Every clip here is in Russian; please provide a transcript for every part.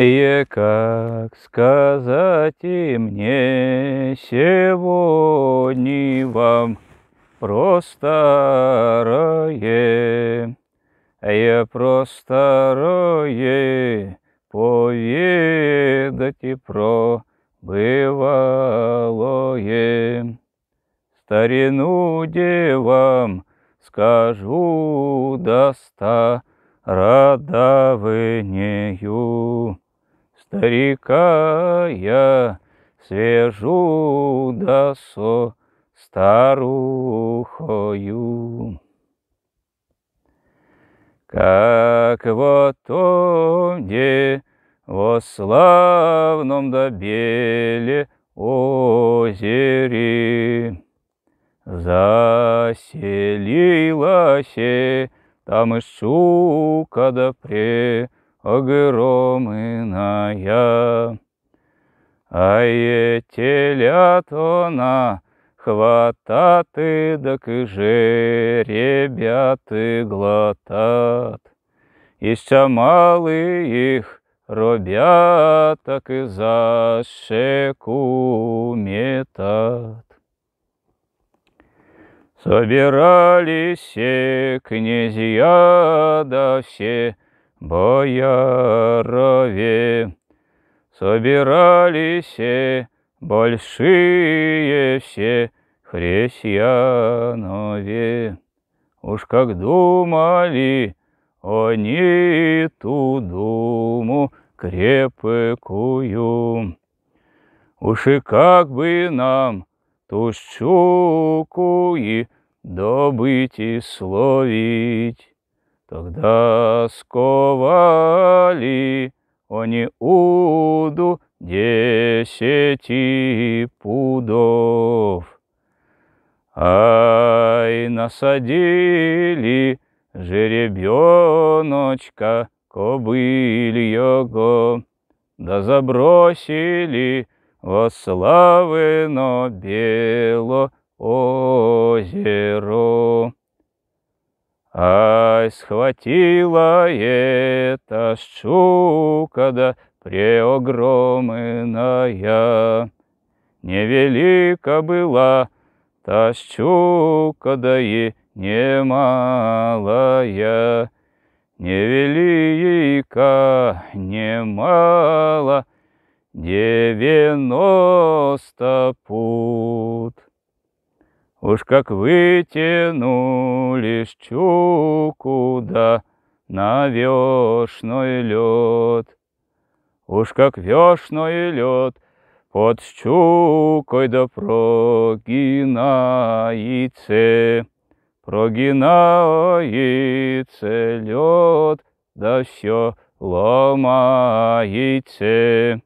И как сказать мне сегодня вам про старое, я про старое поведать и про бывалое. Старину девам скажу до ста радовынею старика я свежу да со старухою. Как в Атоне, во славном да беле озере заселилась там и щука да пре огромная. А є телятона хватати, да и жеребяти глотат. малы их їх так и за щеку метат. Собирались все князья да все боярове. Собирались большие все христианове. Уж как думали они ту думу крепкую, Уж и как бы нам ту щуку и добыть и словить, Тогда сковали они уду десяти пудов. Ай, насадили жеребеночка кобыльего, да забросили во славено бело озеро. Ай, схватила эта щука да преогромная. Невелика была та щука да и немалая. Невелика, немало, девяносто пуд. Уж как вытянули щуку, да на вешной лед. Уж как вешной лед под щукой да прогинается, Прогинается лед, да все ломается.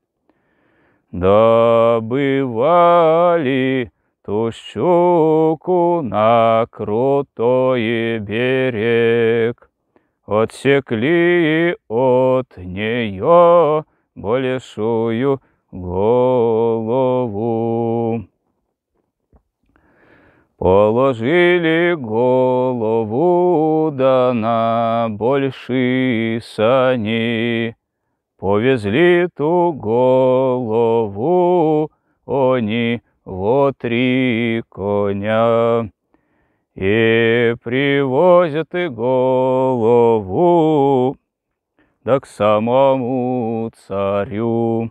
Добывали ту щуку на крутой берег. Отсекли от нее большую голову. Положили голову да на большие сани, Повезли ту голову они во три коня. И привозят и голову, да к самому царю.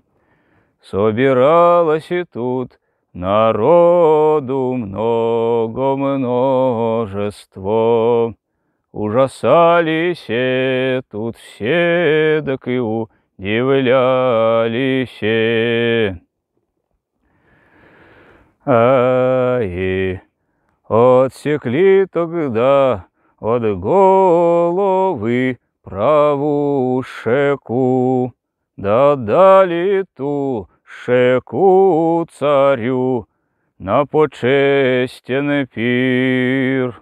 Собиралось и тут народу много множество. Ужасались тут все, так и удивлялись и отсекли тогда от головы праву шеку, да дали ту шеку царю на почестен пир.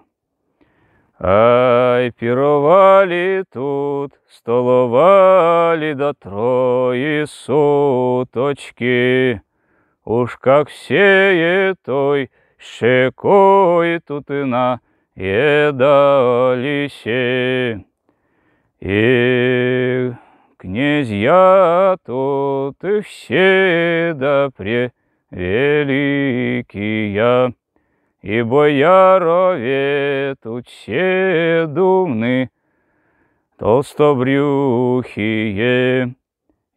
Ай, пировали тут, столовали до трои суточки, Уж как сеє той, ще кої тутина, едали се. И князья тут и все да превеликие, И боярове тут все думны, толстобрюхие,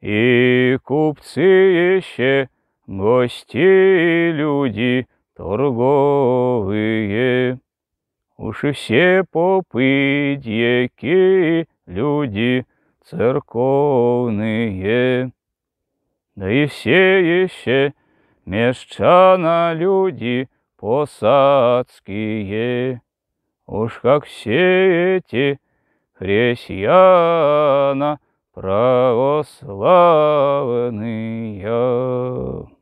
И купцы еще гости люди торговые. Уж и все попы, дьяки, люди церковные. Да и все еще мещана люди посадские. Уж как все эти христиана — православный